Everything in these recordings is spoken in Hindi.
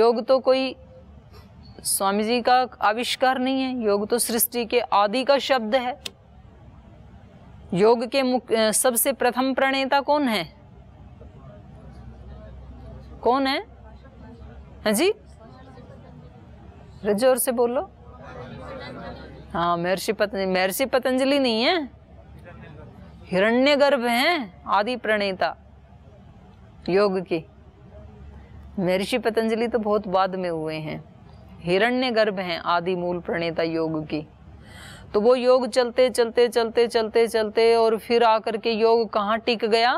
योग तो कोई स्वामी जी का आविष्कार नहीं है योग तो सृष्टि के आदि का शब्द है योग के मुख्य सबसे प्रथम प्रणेता कौन है कौन है हाँ जी रजोर से बोलो हाँ महर्षि पतंजलि महर्षि पतंजलि नहीं है हिरण्य गर्भ है आदि प्रणेता योग की महर्षि पतंजलि तो बहुत बाद में हुए हैं हिरण्य गर्भ हैं आदि मूल प्रणेता योग की तो वो योग चलते चलते चलते चलते चलते और फिर आकर के योग कहाँ टिक गया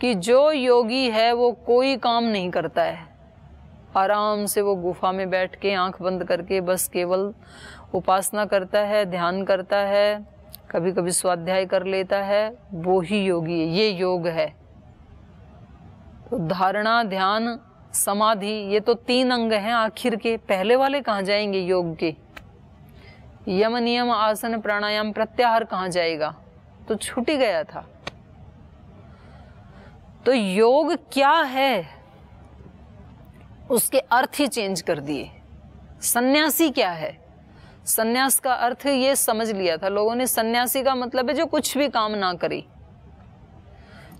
कि जो योगी है वो कोई काम नहीं करता है आराम से वो गुफा में बैठ के आंख बंद करके बस केवल उपासना करता है ध्यान करता है कभी कभी स्वाध्याय कर लेता है वो ही योगी है ये योग है तो धारणा ध्यान समाधि ये तो तीन अंग हैं आखिर के पहले वाले कहाँ जाएंगे योग के यम नियम आसन प्राणायाम प्रत्याहार कहाँ जाएगा तो ही गया था तो योग क्या है उसके अर्थ ही चेंज कर दिए सन्यासी क्या है सन्यास का अर्थ ये समझ लिया था लोगों ने सन्यासी का मतलब है जो कुछ भी काम ना करे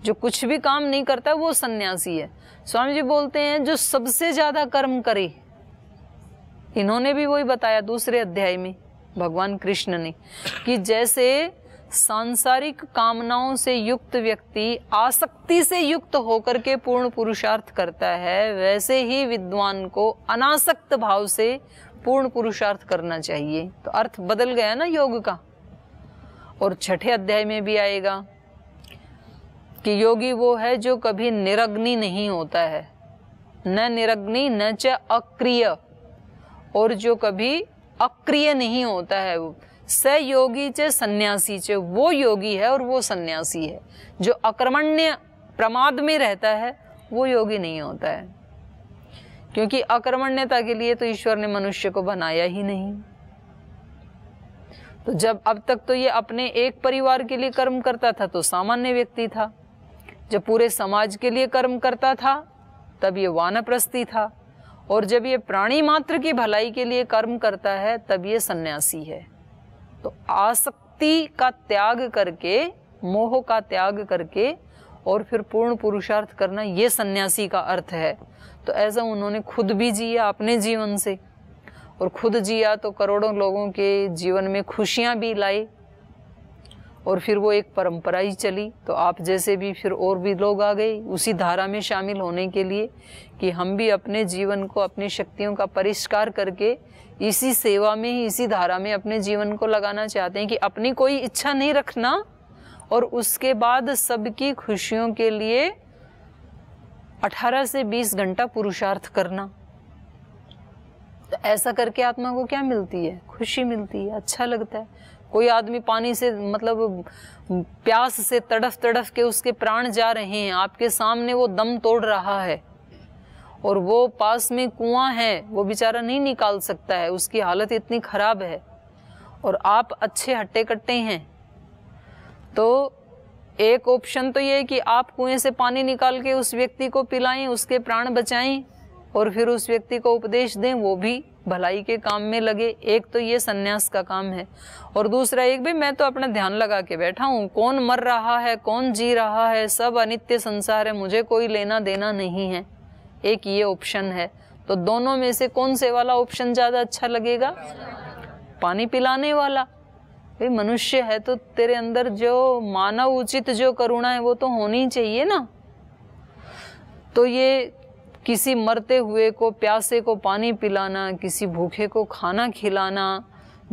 जो कुछ भी काम नहीं करता वो सन्यासी है स्वामी जी बोलते हैं जो सबसे ज़्यादा कर्म करे इन्होंने भी वही बताया दूसरे अध्याय में भगवान कृष्ण ने कि जैसे सांसारिक कामनाओं से युक्त व्यक्ति आसक्ति से युक्त होकर के पूर्ण पुरुषार्थ करता है वैसे ही विद्वान को अनासक्त भाव से पूर्ण पुरुषार्थ करना चाहिए तो अर्थ बदल गया ना योग का और छठे अध्याय में भी आएगा कि योगी वो है जो कभी निरग्नि नहीं होता है न निरग्नि न च अक्रिय और जो कभी अक्रिय नहीं होता है वो स योगी च सन्यासी च वो योगी है और वो सन्यासी है जो अक्रमण्य प्रमाद में रहता है वो योगी नहीं होता है क्योंकि अक्रमण्यता के लिए तो ईश्वर ने मनुष्य को बनाया ही नहीं तो जब अब तक तो ये अपने एक परिवार के लिए कर्म करता था तो सामान्य व्यक्ति था जब पूरे समाज के लिए कर्म करता था तब ये वानप्रस्थी था और जब ये प्राणी मात्र की भलाई के लिए कर्म करता है तब ये सन्यासी है तो आसक्ति का त्याग करके मोह का त्याग करके और फिर पूर्ण पुरुषार्थ करना ये सन्यासी का अर्थ है तो ऐसा उन्होंने खुद भी जिया अपने जीवन से और खुद जिया तो करोड़ों लोगों के जीवन में खुशियाँ भी लाई और फिर वो एक परंपरा ही चली तो आप जैसे भी फिर और भी लोग आ गए उसी धारा में शामिल होने के लिए कि हम भी अपने जीवन को अपनी शक्तियों का परिष्कार करके इसी सेवा में ही इसी धारा में अपने जीवन को लगाना चाहते हैं कि अपनी कोई इच्छा नहीं रखना और उसके बाद सबकी खुशियों के लिए 18 से 20 घंटा पुरुषार्थ करना तो ऐसा करके आत्मा को क्या मिलती है खुशी मिलती है अच्छा लगता है कोई आदमी पानी से मतलब प्यास से तड़फ तड़फ के उसके प्राण जा रहे हैं आपके सामने वो दम तोड़ रहा है और वो पास में कुआं है वो बेचारा नहीं निकाल सकता है उसकी हालत इतनी ख़राब है और आप अच्छे हट्टे कट्टे हैं तो एक ऑप्शन तो ये है कि आप कुएं से पानी निकाल के उस व्यक्ति को पिलाएं उसके प्राण बचाएं और फिर उस व्यक्ति को उपदेश दें वो भी भलाई के काम में लगे एक तो ये सन्यास का काम है और दूसरा एक भी मैं तो अपना ध्यान लगा के बैठा हूँ कौन मर रहा है कौन जी रहा है सब अनित्य संसार है मुझे कोई लेना देना नहीं है एक ये ऑप्शन है तो दोनों में से कौन से वाला ऑप्शन ज़्यादा अच्छा लगेगा पानी पिलाने वाला भाई मनुष्य है तो तेरे अंदर जो मानव उचित जो करुणा है वो तो होनी चाहिए ना तो ये किसी मरते हुए को प्यासे को पानी पिलाना किसी भूखे को खाना खिलाना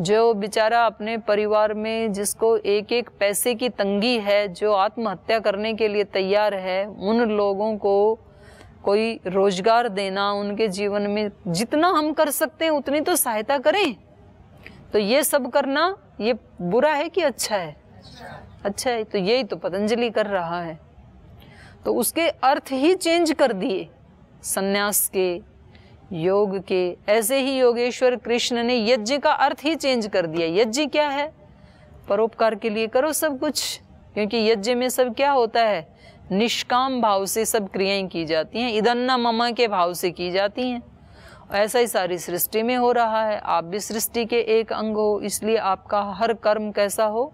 जो बेचारा अपने परिवार में जिसको एक एक पैसे की तंगी है जो आत्महत्या करने के लिए तैयार है उन लोगों को कोई रोजगार देना उनके जीवन में जितना हम कर सकते हैं उतनी तो सहायता करें तो ये सब करना ये बुरा है कि अच्छा है अच्छा है तो यही तो पतंजलि कर रहा है तो उसके अर्थ ही चेंज कर दिए संन्यास के योग के ऐसे ही योगेश्वर कृष्ण ने यज्ञ का अर्थ ही चेंज कर दिया यज्ञ क्या है परोपकार के लिए करो सब कुछ क्योंकि यज्ञ में सब क्या होता है निष्काम भाव से सब क्रियाएं की जाती हैं इदन्ना ममा के भाव से की जाती हैं ऐसा ही सारी सृष्टि में हो रहा है आप भी सृष्टि के एक अंग हो इसलिए आपका हर कर्म कैसा हो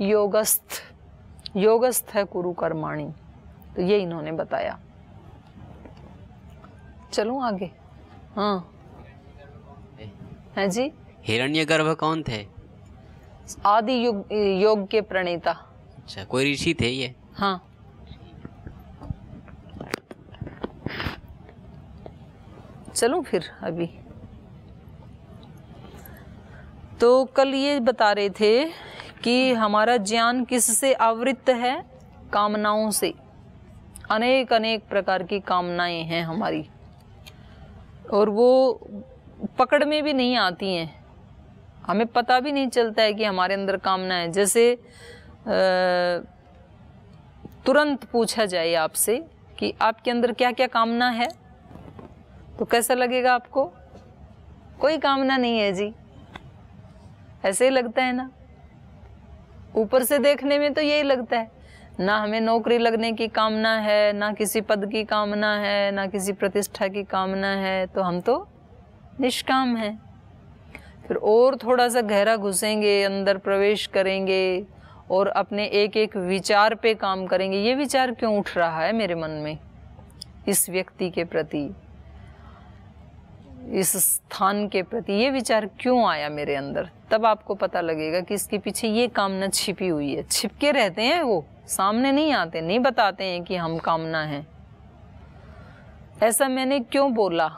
योगस्थ योगस्थ है कुरु कर्माणी तो ये इन्होंने बताया चलू आगे हाँ है जी गर्भ कौन थे आदि युग योग के प्रणेता अच्छा कोई ऋषि थे ये हाँ चलूं फिर अभी तो कल ये बता रहे थे कि हमारा ज्ञान किससे आवृत्त है कामनाओं से अनेक अनेक प्रकार की कामनाएं हैं हमारी और वो पकड़ में भी नहीं आती हैं हमें पता भी नहीं चलता है कि हमारे अंदर कामना है जैसे तुरंत पूछा जाए आपसे कि आपके अंदर क्या क्या कामना है तो कैसा लगेगा आपको कोई कामना नहीं है जी ऐसे ही लगता है ना ऊपर से देखने में तो यही लगता है ना हमें नौकरी लगने की कामना है ना किसी पद की कामना है ना किसी प्रतिष्ठा की कामना है तो हम तो निष्काम हैं फिर और थोड़ा सा गहरा घुसेंगे अंदर प्रवेश करेंगे और अपने एक एक विचार पे काम करेंगे ये विचार क्यों उठ रहा है मेरे मन में इस व्यक्ति के प्रति इस स्थान के प्रति ये विचार क्यों आया मेरे अंदर तब आपको पता लगेगा कि इसके पीछे ये कामना छिपी हुई है छिपके रहते हैं वो सामने नहीं आते नहीं बताते हैं कि हम कामना हैं ऐसा मैंने क्यों बोला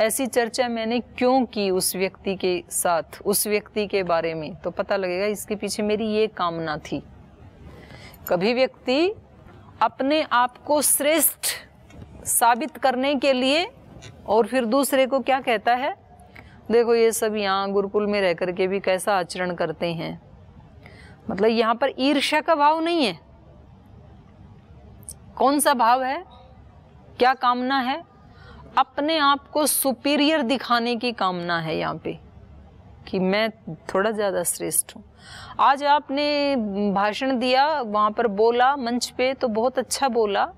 ऐसी चर्चा मैंने क्यों की उस व्यक्ति के साथ उस व्यक्ति के बारे में तो पता लगेगा इसके पीछे मेरी ये कामना थी कभी व्यक्ति अपने आप को श्रेष्ठ साबित करने के लिए और फिर दूसरे को क्या कहता है देखो ये सब यहाँ गुरुकुल में रह कर के भी कैसा आचरण करते हैं मतलब यहाँ पर ईर्ष्या का भाव नहीं है कौन सा भाव है क्या कामना है अपने आप को सुपीरियर दिखाने की कामना है यहाँ पे कि मैं थोड़ा ज़्यादा श्रेष्ठ हूँ आज आपने भाषण दिया वहाँ पर बोला मंच पे तो बहुत अच्छा बोला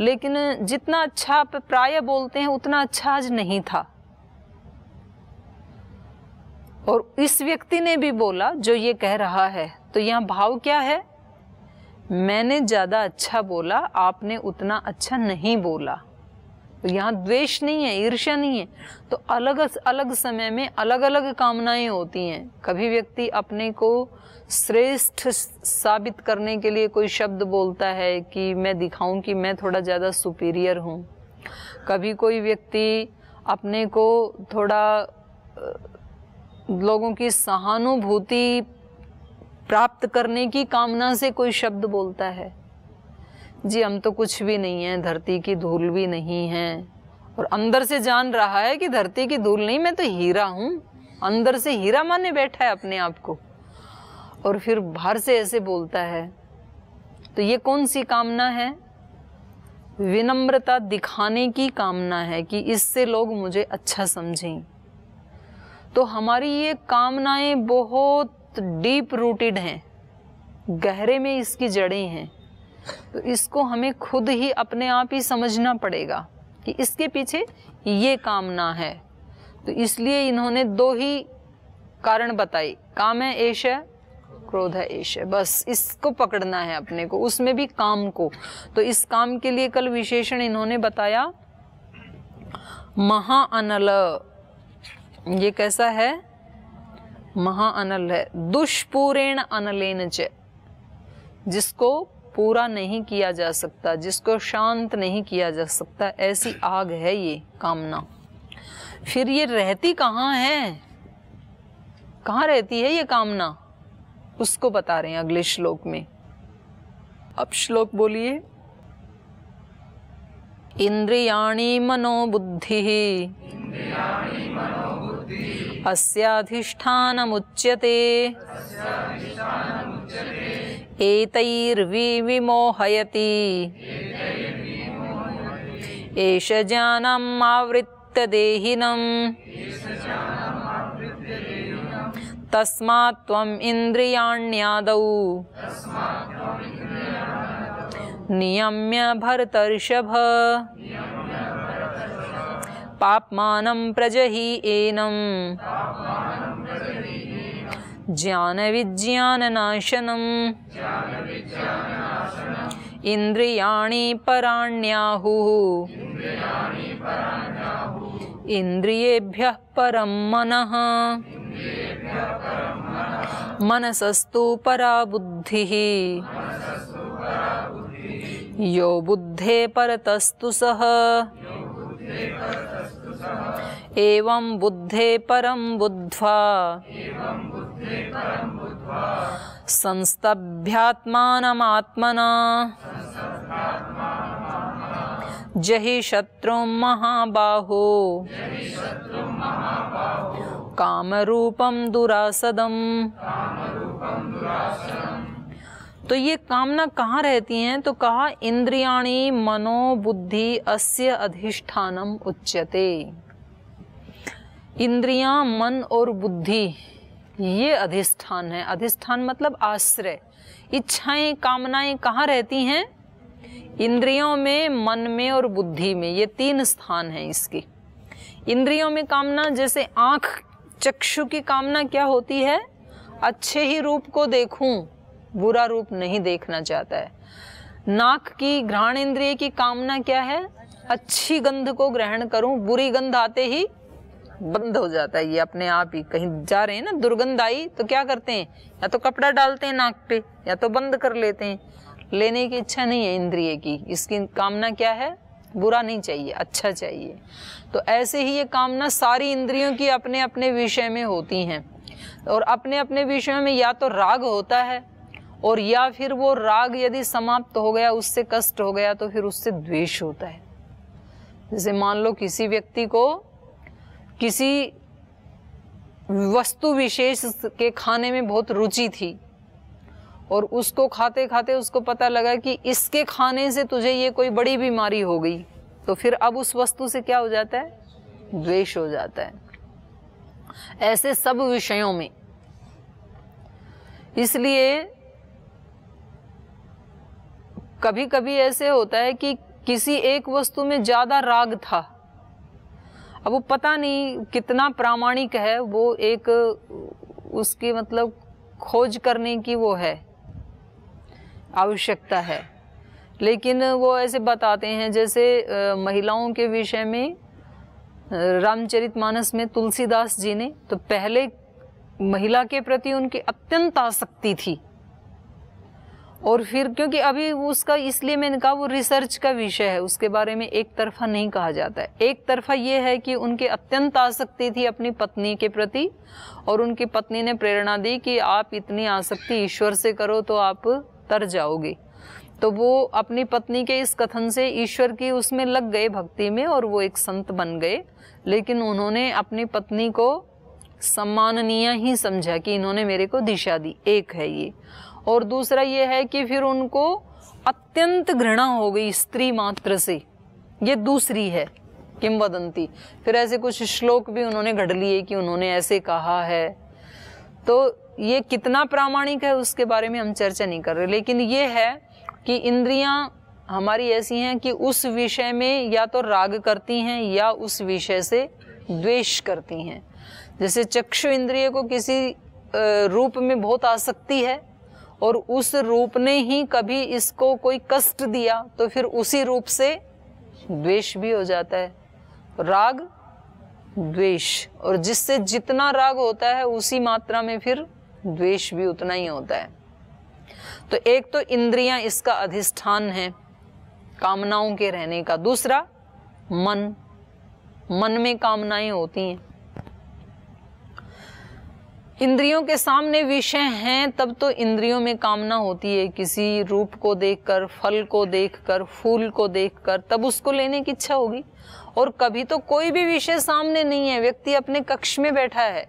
लेकिन जितना अच्छा आप प्राय बोलते हैं उतना अच्छा आज नहीं था और इस व्यक्ति ने भी बोला जो ये कह रहा है तो यहाँ भाव क्या है मैंने ज़्यादा अच्छा बोला आपने उतना अच्छा नहीं बोला तो यहाँ द्वेष नहीं है ईर्ष्या नहीं है तो अलग अलग समय में अलग अलग कामनाएं होती हैं कभी व्यक्ति अपने को श्रेष्ठ साबित करने के लिए कोई शब्द बोलता है कि मैं दिखाऊं कि मैं थोड़ा ज़्यादा सुपीरियर हूँ कभी कोई व्यक्ति अपने को थोड़ा लोगों की सहानुभूति प्राप्त करने की कामना से कोई शब्द बोलता है जी हम तो कुछ भी नहीं है धरती की धूल भी नहीं है और अंदर से जान रहा है कि धरती की धूल नहीं मैं तो हीरा हूँ अंदर से हीरा माने बैठा है अपने आप को और फिर बाहर से ऐसे बोलता है तो ये कौन सी कामना है विनम्रता दिखाने की कामना है कि इससे लोग मुझे अच्छा समझें तो हमारी ये कामनाएं बहुत डीप रूटेड हैं गहरे में इसकी जड़ें हैं तो इसको हमें खुद ही अपने आप ही समझना पड़ेगा कि इसके पीछे ये कामना है तो इसलिए इन्होंने दो ही कारण बताई काम है ऐश है क्रोध है ऐश है बस इसको पकड़ना है अपने को उसमें भी काम को तो इस काम के लिए कल विशेषण इन्होंने बताया महाअनल ये कैसा है महाअनल है दुष्पूरेण अनलेन च जिसको पूरा नहीं किया जा सकता जिसको शांत नहीं किया जा सकता ऐसी आग है ये कामना फिर ये रहती कहाँ है कहाँ रहती है ये कामना उसको बता रहे हैं अगले श्लोक में अब श्लोक बोलिए इंद्रियाणी मनोबुद्धि अस्याधिष्ठानमुच्यते एतैर्विमोहयति एष जानम् आवृत्तदेहिनम् तस्मात् त्वम् इन्द्रियाण्यादौ नियम्य भरतर्षभ पाप्मानं प्रजहि एनम् ज्ञानविज्ञाननाशनम् इन्द्रियाणि पराण्याहुः इन्द्रियेभ्यः परं मनः मनसस्तु परा बुद्धिः यो बुद्धे परतस्तु सः एवं बुद्धे परम बुद्ध्वा संस्तभ्यात्मानमात्मना जहि शत्रु महाबाहो कामरूपं दुरासदम् तो ये कामना कहाँ रहती हैं तो कहा इंद्रियाणी मनोबुद्धि अस्य अधिष्ठानम उच्यते इंद्रिया मन और बुद्धि ये अधिष्ठान है अधिष्ठान मतलब आश्रय इच्छाएं कामनाएं कहाँ रहती हैं इंद्रियों में मन में और बुद्धि में ये तीन स्थान हैं इसकी इंद्रियों में कामना जैसे आंख चक्षु की कामना क्या होती है अच्छे ही रूप को देखूं बुरा रूप नहीं देखना चाहता है नाक की घ्राण इंद्रिय की कामना क्या है अच्छी गंध को ग्रहण करूं बुरी गंध आते ही बंद हो जाता है ये अपने आप ही कहीं जा रहे हैं ना दुर्गंध आई तो क्या करते हैं या तो कपड़ा डालते हैं नाक पे या तो बंद कर लेते हैं लेने की इच्छा नहीं है इंद्रिय की इसकी कामना क्या है बुरा नहीं चाहिए अच्छा चाहिए तो ऐसे ही ये कामना सारी इंद्रियों की अपने अपने विषय में होती हैं और अपने अपने विषयों में या तो राग होता है और या फिर वो राग यदि समाप्त हो गया उससे कष्ट हो गया तो फिर उससे द्वेष होता है जैसे मान लो किसी व्यक्ति को किसी वस्तु विशेष के खाने में बहुत रुचि थी और उसको खाते खाते उसको पता लगा कि इसके खाने से तुझे ये कोई बड़ी बीमारी हो गई तो फिर अब उस वस्तु से क्या हो जाता है द्वेष हो जाता है ऐसे सब विषयों में इसलिए कभी कभी ऐसे होता है कि किसी एक वस्तु में ज़्यादा राग था अब वो पता नहीं कितना प्रामाणिक है वो एक उसकी मतलब खोज करने की वो है आवश्यकता है लेकिन वो ऐसे बताते हैं जैसे महिलाओं के विषय में रामचरितमानस में तुलसीदास जी ने तो पहले महिला के प्रति उनकी अत्यंत आसक्ति थी और फिर क्योंकि अभी उसका इसलिए मैंने कहा वो रिसर्च का विषय है उसके बारे में एक तरफा नहीं कहा जाता है एक तरफा ये है कि उनके अत्यंत आसक्ति थी अपनी पत्नी के प्रति और उनकी पत्नी ने प्रेरणा दी कि आप इतनी आसक्ति ईश्वर से करो तो आप तर जाओगे तो वो अपनी पत्नी के इस कथन से ईश्वर की उसमें लग गए भक्ति में और वो एक संत बन गए लेकिन उन्होंने अपनी पत्नी को सम्माननीय ही समझा कि इन्होंने मेरे को दिशा दी एक है ये और दूसरा ये है कि फिर उनको अत्यंत घृणा हो गई स्त्री मात्र से ये दूसरी है किंवदंती फिर ऐसे कुछ श्लोक भी उन्होंने घड़ लिए कि उन्होंने ऐसे कहा है तो ये कितना प्रामाणिक है उसके बारे में हम चर्चा नहीं कर रहे लेकिन ये है कि इंद्रियां हमारी ऐसी हैं कि उस विषय में या तो राग करती हैं या उस विषय से द्वेष करती हैं जैसे चक्षु इंद्रिय को किसी रूप में बहुत आसक्ति है और उस रूप ने ही कभी इसको कोई कष्ट दिया तो फिर उसी रूप से द्वेष भी हो जाता है राग द्वेष और जिससे जितना राग होता है उसी मात्रा में फिर द्वेष भी उतना ही होता है तो एक तो इंद्रियां इसका अधिष्ठान है कामनाओं के रहने का दूसरा मन मन में कामनाएं होती हैं इंद्रियों के सामने विषय हैं तब तो इंद्रियों में कामना होती है किसी रूप को देखकर फल को देखकर फूल को देखकर तब उसको लेने की इच्छा होगी और कभी तो कोई भी विषय सामने नहीं है व्यक्ति अपने कक्ष में बैठा है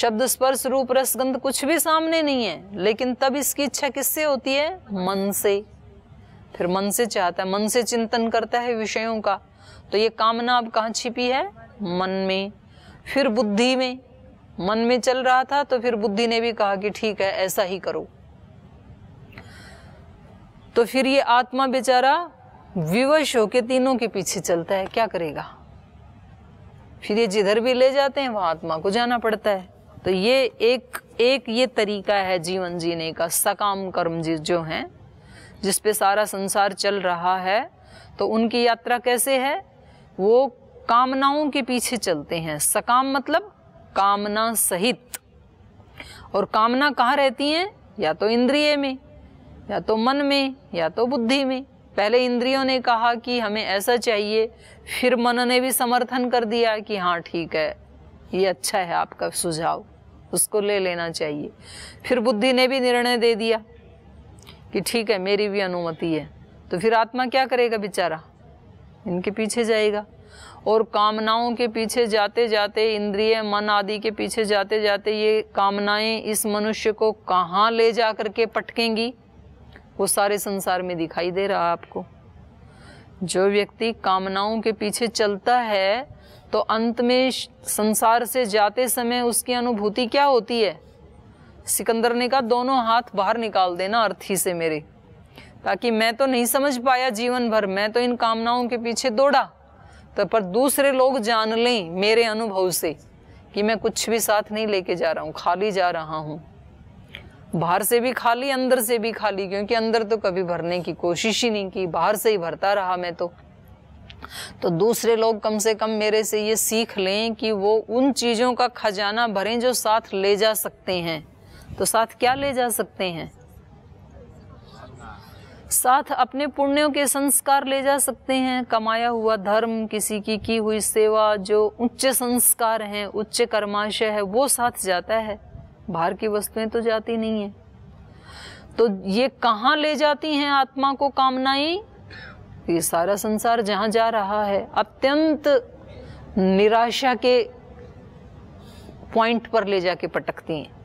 शब्द स्पर्श रूप रसगंध कुछ भी सामने नहीं है लेकिन तब इसकी इच्छा किससे होती है मन से फिर मन से चाहता है मन से चिंतन करता है विषयों का तो ये कामना अब कहाँ छिपी है मन में फिर बुद्धि में मन में चल रहा था तो फिर बुद्धि ने भी कहा कि ठीक है ऐसा ही करो तो फिर ये आत्मा बेचारा विवश होके तीनों के पीछे चलता है क्या करेगा फिर ये जिधर भी ले जाते हैं वहां आत्मा को जाना पड़ता है तो ये एक एक ये तरीका है जीवन जीने का सकाम कर्म जो हैं जिस पे सारा संसार चल रहा है तो उनकी यात्रा कैसे है वो कामनाओं के पीछे चलते हैं सकाम मतलब कामना सहित और कामना कहाँ रहती हैं या तो इंद्रिय में या तो मन में या तो बुद्धि में पहले इंद्रियों ने कहा कि हमें ऐसा चाहिए फिर मन ने भी समर्थन कर दिया कि हाँ ठीक है ये अच्छा है आपका सुझाव उसको ले लेना चाहिए फिर बुद्धि ने भी निर्णय दे दिया कि ठीक है मेरी भी अनुमति है तो फिर आत्मा क्या करेगा बेचारा इनके पीछे जाएगा और कामनाओं के पीछे जाते जाते इंद्रिय मन आदि के पीछे जाते जाते ये कामनाएं इस मनुष्य को कहाँ ले जा करके पटकेंगी वो सारे संसार में दिखाई दे रहा आपको जो व्यक्ति कामनाओं के पीछे चलता है तो अंत में संसार से जाते समय उसकी अनुभूति क्या होती है सिकंदर ने कहा दोनों हाथ बाहर निकाल देना अर्थी से मेरे ताकि मैं तो नहीं समझ पाया जीवन भर मैं तो इन कामनाओं के पीछे दौड़ा तो पर दूसरे लोग जान लें मेरे अनुभव से कि मैं कुछ भी साथ नहीं लेके जा रहा हूँ खाली जा रहा हूँ बाहर से भी खाली अंदर से भी खाली क्योंकि अंदर तो कभी भरने की कोशिश ही नहीं की बाहर से ही भरता रहा मैं तो तो दूसरे लोग कम से कम मेरे से ये सीख लें कि वो उन चीज़ों का खजाना भरें जो साथ ले जा सकते हैं तो साथ क्या ले जा सकते हैं साथ अपने पुण्यों के संस्कार ले जा सकते हैं कमाया हुआ धर्म किसी की की हुई सेवा जो उच्च संस्कार हैं उच्च कर्माशय है वो साथ जाता है बाहर की वस्तुएं तो जाती नहीं है तो ये कहाँ ले जाती हैं आत्मा को कामनाएं ये सारा संसार जहाँ जा रहा है अत्यंत निराशा के पॉइंट पर ले जाके पटकती हैं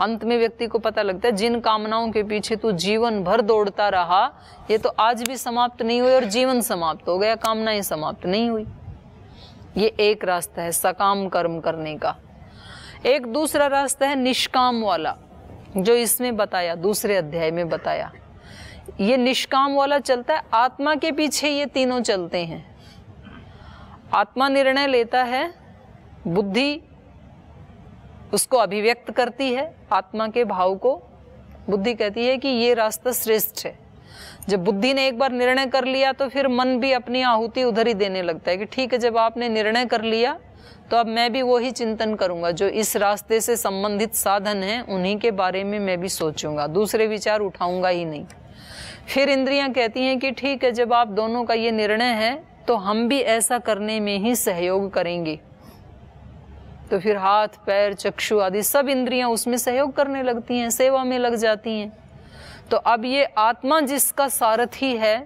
अंत में व्यक्ति को पता लगता है जिन कामनाओं के पीछे तू जीवन भर दौड़ता रहा ये तो आज भी समाप्त नहीं हुई और जीवन समाप्त हो गया कामनाएं समाप्त नहीं हुई ये एक रास्ता है सकाम कर्म करने का एक दूसरा रास्ता है निष्काम वाला जो इसमें बताया दूसरे अध्याय में बताया ये निष्काम वाला चलता है आत्मा के पीछे ये तीनों चलते हैं आत्मा निर्णय लेता है बुद्धि उसको अभिव्यक्त करती है आत्मा के भाव को बुद्धि कहती है कि ये रास्ता श्रेष्ठ है जब बुद्धि ने एक बार निर्णय कर लिया तो फिर मन भी अपनी आहुति उधर ही देने लगता है कि ठीक है जब आपने निर्णय कर लिया तो अब मैं भी वही चिंतन करूंगा जो इस रास्ते से संबंधित साधन है उन्हीं के बारे में मैं भी सोचूंगा दूसरे विचार उठाऊंगा ही नहीं फिर इंद्रियां कहती हैं कि ठीक है जब आप दोनों का ये निर्णय है तो हम भी ऐसा करने में ही सहयोग करेंगे तो फिर हाथ पैर चक्षु आदि सब इंद्रियां उसमें सहयोग करने लगती हैं सेवा में लग जाती हैं तो अब ये आत्मा जिसका सारथी है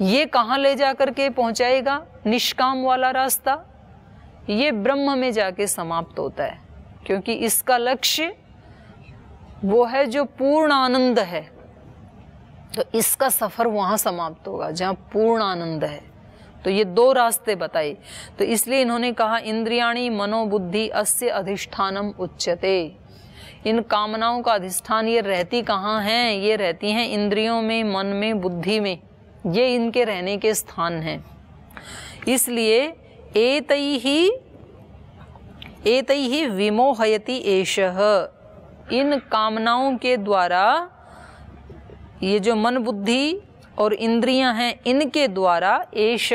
ये कहाँ ले जा करके के पहुँचाएगा निष्काम वाला रास्ता ये ब्रह्म में जाके समाप्त होता है क्योंकि इसका लक्ष्य वो है जो पूर्ण आनंद है तो इसका सफ़र वहाँ समाप्त होगा जहाँ पूर्ण आनंद है तो ये दो रास्ते बताए तो इसलिए इन्होंने कहा इंद्रियाणी मनोबुद्धि अस्य अधिष्ठानम उच्चते इन कामनाओं का अधिष्ठान ये रहती कहाँ हैं ये रहती हैं इंद्रियों में मन में बुद्धि में ये इनके रहने के स्थान हैं इसलिए एतई ही एतई ही विमोहयति एष इन कामनाओं के द्वारा ये जो मन बुद्धि और इंद्रियां हैं इनके द्वारा एश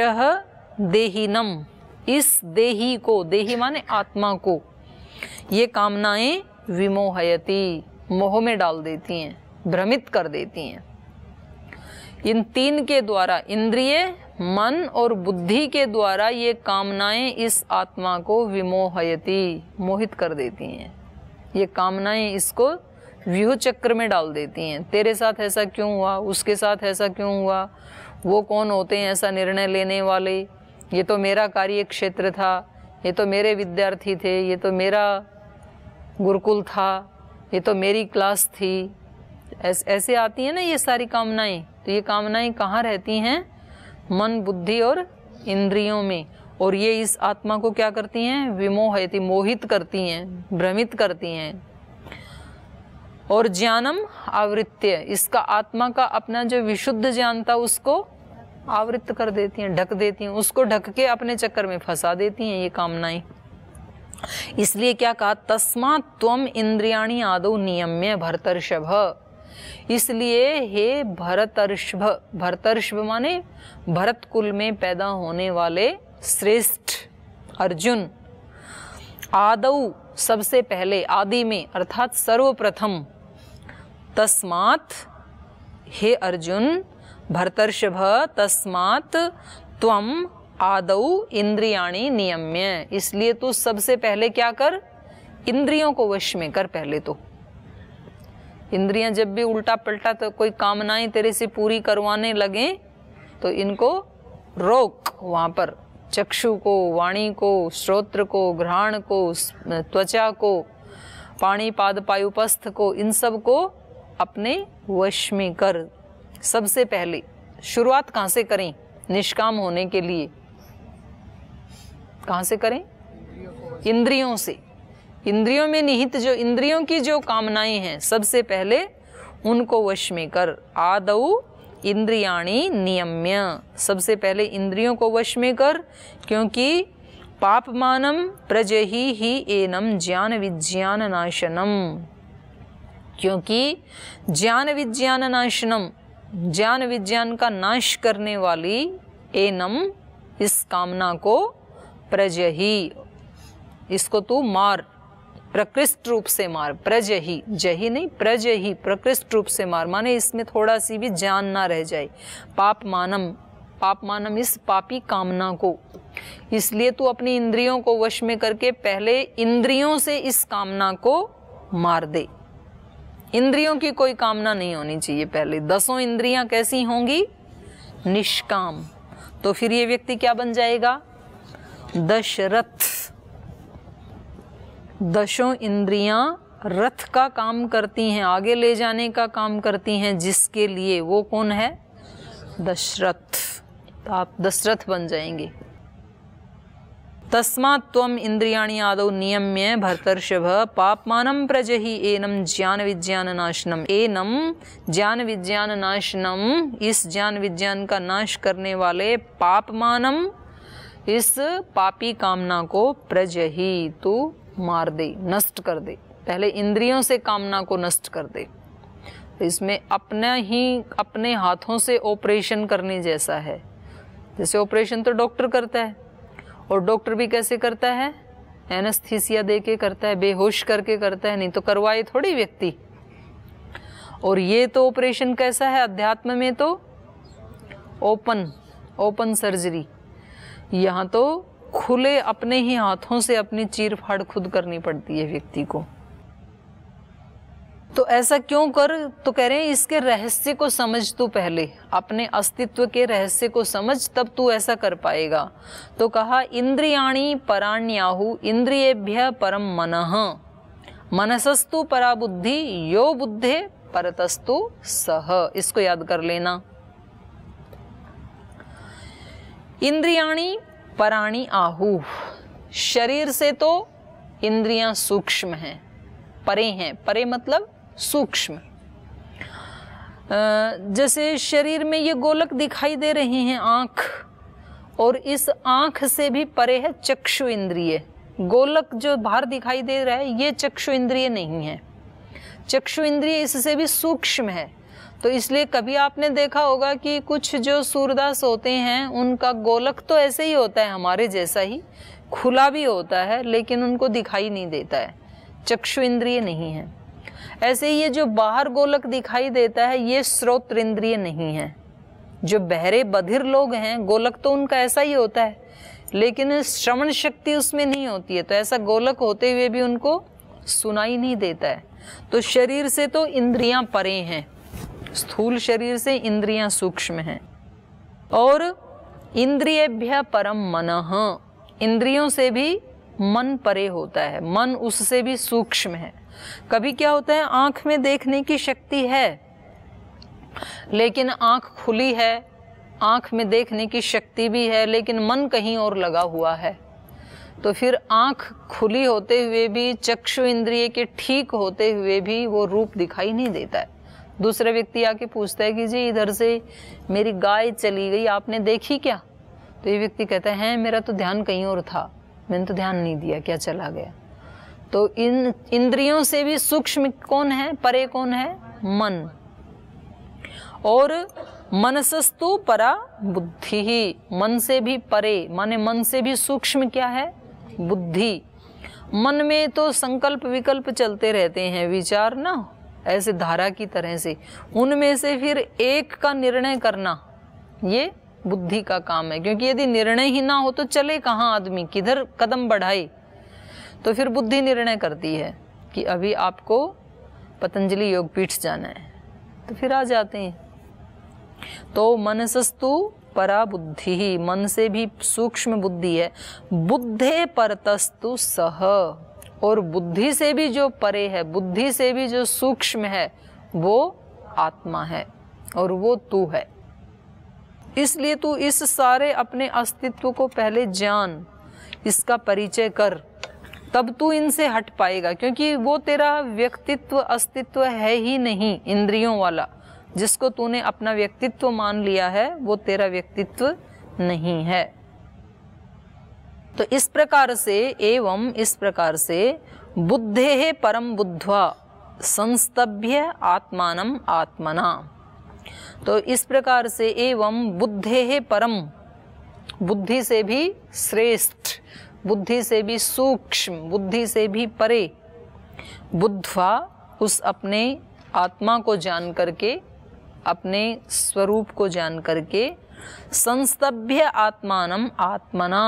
देहीनम इस देही को देही माने आत्मा को ये कामनाएं विमोहयती मोह में डाल देती हैं भ्रमित कर देती हैं इन तीन के द्वारा इंद्रिय मन और बुद्धि के द्वारा ये कामनाएं इस आत्मा को विमोहयती मोहित कर देती हैं ये कामनाएं इसको व्यूह चक्र में डाल देती हैं तेरे साथ ऐसा क्यों हुआ उसके साथ ऐसा क्यों हुआ वो कौन होते हैं ऐसा निर्णय लेने वाले ये तो मेरा कार्य क्षेत्र था ये तो मेरे विद्यार्थी थे ये तो मेरा गुरुकुल था ये तो मेरी क्लास थी ऐस, ऐसे आती हैं ना ये सारी कामनाएं तो ये कामनाएं कहाँ रहती हैं मन बुद्धि और इंद्रियों में और ये इस आत्मा को क्या करती हैं विमोह मोहित करती हैं भ्रमित करती हैं और ज्ञानम आवृत्य इसका आत्मा का अपना जो विशुद्ध ज्ञान था उसको आवृत्त कर देती हैं ढक देती हैं उसको ढक के अपने चक्कर में फंसा देती हैं ये कामनाएं इसलिए क्या कहा तस्मा त्वम इंद्रियाणी आदो नियम्य भरतर्षभ इसलिए हे भरतर्षभ भरतर्षभ माने भरत कुल में पैदा होने वाले श्रेष्ठ अर्जुन आदौ सबसे पहले आदि में अर्थात सर्वप्रथम तस्मात् हे अर्जुन भरतर्षभ तस्मात् त्वम आदौ इंद्रियाणी नियम्य इसलिए तू सबसे पहले क्या कर इंद्रियों को वश में कर पहले तो इंद्रियां जब भी उल्टा पलटा तो कोई कामनाएं तेरे से पूरी करवाने लगे तो इनको रोक वहां पर चक्षु को वाणी को श्रोत्र को घ्राण को त्वचा को पाणी पाद पायुपस्थ को इन सब को अपने वश में कर सबसे पहले शुरुआत कहाँ से करें निष्काम होने के लिए कहाँ से करें इंद्रियों से इंद्रियों में निहित जो इंद्रियों की जो कामनाएं हैं सबसे पहले उनको वश में कर आदऊ इंद्रियाणी नियम्य सबसे पहले इंद्रियों को वश में कर क्योंकि पापमानम प्रजही ही एनम ज्ञान विज्ञान नाशनम क्योंकि ज्ञान विज्ञान नाशनम ज्ञान विज्ञान का नाश करने वाली एनम इस कामना को प्रजही इसको तू मार प्रकृष्ट रूप से मार प्रज ही जही नहीं प्रजही प्रकृष्ट रूप से मार माने इसमें थोड़ा सी भी जान ना रह जाए पाप मानम पाप मानम इस पापी कामना को इसलिए तू अपनी इंद्रियों को वश में करके पहले इंद्रियों से इस कामना को मार दे इंद्रियों की कोई कामना नहीं होनी चाहिए पहले दसों इंद्रियां कैसी होंगी निष्काम तो फिर ये व्यक्ति क्या बन जाएगा दशरथ दशों इंद्रियां रथ का काम करती हैं आगे ले जाने का काम करती हैं जिसके लिए वो कौन है दशरथ तो आप दशरथ बन जाएंगे तस्मात्म इंद्रिया आद नियम्य भर्तर्षभ पापमान प्रजहि एनम ज्ञान विज्ञान नाशनम एनम ज्ञान विज्ञान नाशनम इस ज्ञान विज्ञान का नाश करने वाले पापमान इस पापी कामना को प्रजहि तो मार दे नष्ट कर दे पहले इंद्रियों से कामना को नष्ट कर दे इसमें अपना ही अपने हाथों से ऑपरेशन करने जैसा है जैसे ऑपरेशन तो डॉक्टर करता है और डॉक्टर भी कैसे करता है एनस्थीसिया दे के करता है बेहोश करके करता है नहीं तो करवाए थोड़ी व्यक्ति और ये तो ऑपरेशन कैसा है अध्यात्म में तो ओपन ओपन सर्जरी यहाँ तो खुले अपने ही हाथों से अपनी चीर फाड़ खुद करनी पड़ती है व्यक्ति को तो ऐसा क्यों कर तो कह रहे हैं इसके रहस्य को समझ तू पहले अपने अस्तित्व के रहस्य को समझ तब तू ऐसा कर पाएगा तो कहा इंद्रियाणी पराण्याहु इंद्रियेभ्य परम मन मनसस्तु पराबुद्धि यो बुद्धे परतस्तु सह इसको याद कर लेना इंद्रियाणी पराणी आहु शरीर से तो इंद्रियां सूक्ष्म हैं परे हैं परे मतलब सूक्ष्म जैसे शरीर में ये गोलक दिखाई दे रहे हैं आँख और इस आँख से भी परे है चक्षु इंद्रिय गोलक जो बाहर दिखाई दे रहा है ये चक्षु इंद्रिय नहीं है चक्षु इंद्रिय इससे भी सूक्ष्म है तो इसलिए कभी आपने देखा होगा कि कुछ जो सूरदास होते हैं उनका गोलक तो ऐसे ही होता है हमारे जैसा ही खुला भी होता है लेकिन उनको दिखाई नहीं देता है चक्षु इंद्रिय नहीं है ऐसे ये जो बाहर गोलक दिखाई देता है ये स्रोत इंद्रिय नहीं है जो बहरे बधिर लोग हैं गोलक तो उनका ऐसा ही होता है लेकिन श्रवण शक्ति उसमें नहीं होती है तो ऐसा गोलक होते हुए भी उनको सुनाई नहीं देता है तो शरीर से तो इंद्रियां परे हैं स्थूल शरीर से इंद्रियां सूक्ष्म हैं और इंद्रियभ्य परम मन इंद्रियों से भी मन परे होता है मन उससे भी सूक्ष्म है कभी क्या होता है आंख में देखने की शक्ति है लेकिन आंख खुली है आंख में देखने की शक्ति भी है लेकिन मन कहीं और लगा हुआ है तो फिर आंख खुली होते हुए भी चक्षु इंद्रिय के ठीक होते हुए भी वो रूप दिखाई नहीं देता है दूसरा व्यक्ति आके पूछता है कि जी इधर से मेरी गाय चली गई आपने देखी क्या तो ये व्यक्ति कहता है मेरा तो ध्यान कहीं और था मैंने तो ध्यान नहीं दिया क्या चला गया तो इन इंद्रियों से भी सूक्ष्म कौन है परे कौन है मन और मनसस्तु परा बुद्धि ही मन से भी परे माने मन से भी सूक्ष्म क्या है बुद्धि मन में तो संकल्प विकल्प चलते रहते हैं विचार ना ऐसे धारा की तरह से उनमें से फिर एक का निर्णय करना ये बुद्धि का काम है क्योंकि यदि निर्णय ही ना हो तो चले कहाँ आदमी किधर कदम बढ़ाए तो फिर बुद्धि निर्णय करती है कि अभी आपको पतंजलि योगपीठ जाना है तो फिर आ जाते हैं तो मनसस्तु परा बुद्धि ही मन से भी सूक्ष्म बुद्धि है बुद्धे परतस्तु सह और बुद्धि से भी जो परे है बुद्धि से भी जो सूक्ष्म है वो आत्मा है और वो तू है इसलिए तू इस सारे अपने अस्तित्व को पहले जान इसका परिचय कर तब तू इनसे हट पाएगा क्योंकि वो तेरा व्यक्तित्व अस्तित्व है ही नहीं इंद्रियों वाला जिसको तूने अपना व्यक्तित्व मान लिया है वो तेरा व्यक्तित्व नहीं है तो इस प्रकार से एवं इस प्रकार से बुद्धे परम बुद्धवा संस्तभ्य आत्मान आत्मना तो इस प्रकार से एवं बुद्धे है परम बुद्धि से भी श्रेष्ठ बुद्धि से भी सूक्ष्म बुद्धि से भी परे बुद्धवा उस अपने आत्मा को जान करके अपने स्वरूप को जान करके संस्तभ्य आत्मान आत्मना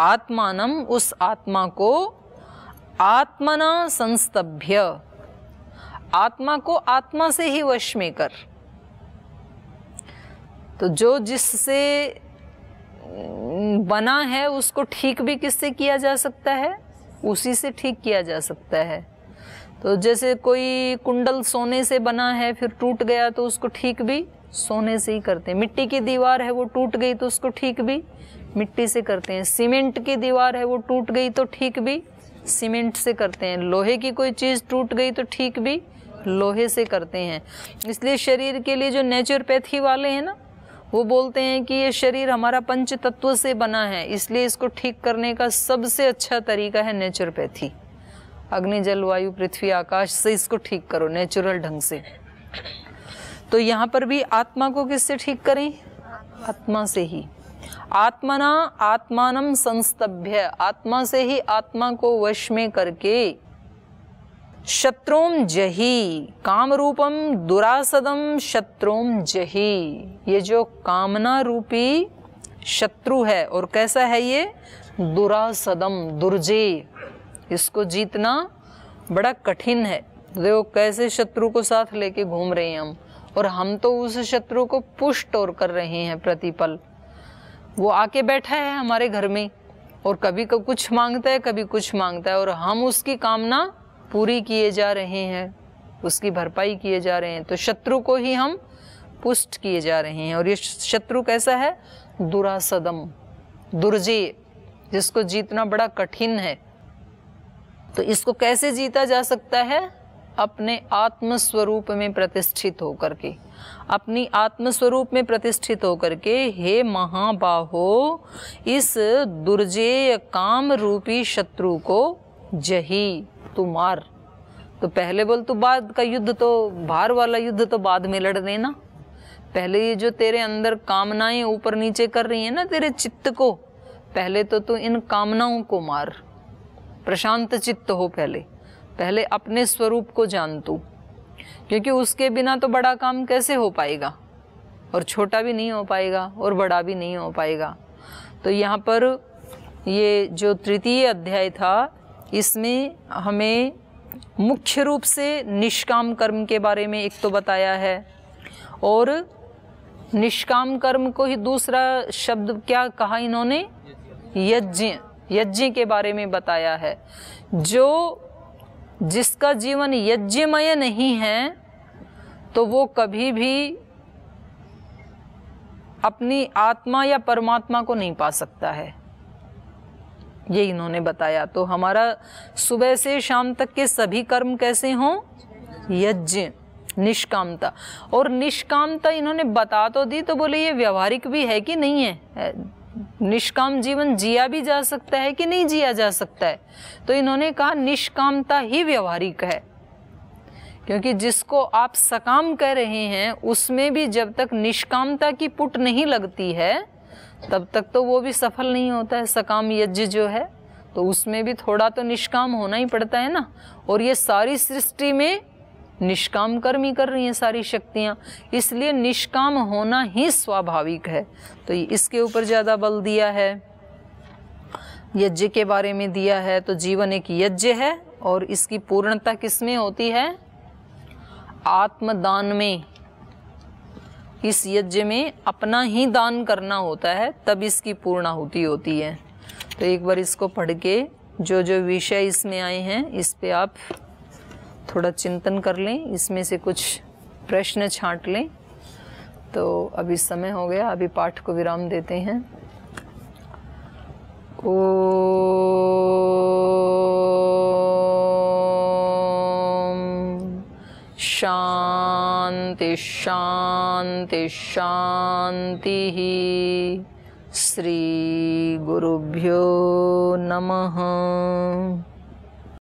आत्मानम उस आत्मा को आत्मना संस्तभ्य आत्मा को आत्मा से ही वश में कर तो जो जिससे बना है उसको ठीक भी किससे किया जा सकता है उसी से ठीक किया जा सकता है तो जैसे कोई कुंडल सोने से बना है फिर टूट गया तो उसको ठीक भी सोने से ही करते हैं मिट्टी की दीवार है वो टूट गई तो उसको ठीक भी मिट्टी से करते हैं सीमेंट की दीवार है वो टूट गई तो ठीक भी सीमेंट से करते हैं लोहे की कोई चीज़ टूट गई तो ठीक भी लोहे से करते हैं इसलिए शरीर के लिए जो नेचुरपैथी वाले हैं ना वो बोलते हैं कि ये शरीर हमारा पंच तत्व से बना है इसलिए इसको ठीक करने का सबसे अच्छा तरीका है नेचुरोपैथी अग्नि जलवायु पृथ्वी आकाश से इसको ठीक करो नेचुरल ढंग से तो यहाँ पर भी आत्मा को किससे ठीक करें आत्मा से ही आत्मना आत्मानम संस्तभ्य आत्मा से ही आत्मा को वश में करके शत्रुम जही कामरूपम दुरासदम शत्रुम जही ये जो कामना रूपी शत्रु है और कैसा है ये दुरासदम दुर्जे इसको जीतना बड़ा कठिन है देखो कैसे शत्रु को साथ लेके घूम रहे हैं हम और हम तो उस शत्रु को पुष्ट और कर रहे हैं प्रतिपल वो आके बैठा है हमारे घर में और कभी कुछ मांगता है कभी कुछ मांगता है और हम उसकी कामना पूरी किए जा रहे हैं उसकी भरपाई किए जा रहे हैं तो शत्रु को ही हम पुष्ट किए जा रहे हैं और ये शत्रु कैसा है दुरासदम दुर्जय जिसको जीतना बड़ा कठिन है तो इसको कैसे जीता जा सकता है अपने आत्मस्वरूप में प्रतिष्ठित होकर के अपनी आत्मस्वरूप में प्रतिष्ठित होकर के हे महाबाहो इस दुर्जेय काम रूपी शत्रु को जही तू मार तो पहले बोल तू तो बाद का युद्ध तो भार वाला युद्ध तो बाद में लड़ देना पहले ये जो तेरे अंदर कामनाएं ऊपर नीचे कर रही है ना तेरे चित्त को पहले तो तू इन कामनाओं को मार प्रशांत चित्त हो पहले पहले अपने स्वरूप को जान तू क्योंकि उसके बिना तो बड़ा काम कैसे हो पाएगा और छोटा भी नहीं हो पाएगा और बड़ा भी नहीं हो पाएगा तो यहाँ पर ये जो तृतीय अध्याय था इसमें हमें मुख्य रूप से निष्काम कर्म के बारे में एक तो बताया है और निष्काम कर्म को ही दूसरा शब्द क्या कहा इन्होंने यज्ञ यज्ञ के बारे में बताया है जो जिसका जीवन यज्ञमय नहीं है तो वो कभी भी अपनी आत्मा या परमात्मा को नहीं पा सकता है ये इन्होंने बताया तो हमारा सुबह से शाम तक के सभी कर्म कैसे हों यज्ञ निष्कामता और निष्कामता इन्होंने बता तो दी तो बोले ये व्यवहारिक भी है कि नहीं है निष्काम जीवन जिया भी जा सकता है कि नहीं जिया जा सकता है तो इन्होंने कहा निष्कामता ही व्यवहारिक है क्योंकि जिसको आप सकाम कह रहे हैं उसमें भी जब तक निष्कामता की पुट नहीं लगती है तब तक तो वो भी सफल नहीं होता है सकाम यज्ञ जो है तो उसमें भी थोड़ा तो निष्काम होना ही पड़ता है ना और ये सारी सृष्टि में निष्काम कर्म ही कर रही हैं सारी शक्तियाँ इसलिए निष्काम होना ही स्वाभाविक है तो इसके ऊपर ज़्यादा बल दिया है यज्ञ के बारे में दिया है तो जीवन एक यज्ञ है और इसकी पूर्णता किस में होती है आत्मदान में इस यज्ञ में अपना ही दान करना होता है तब इसकी पूर्णाहुति होती है तो एक बार इसको पढ़ के जो जो विषय इसमें आए हैं इस पे आप थोड़ा चिंतन कर लें इसमें से कुछ प्रश्न छांट लें तो अभी समय हो गया अभी पाठ को विराम देते हैं ओ शाम शांति शांति शांति श्री गुरुभ्यो नमः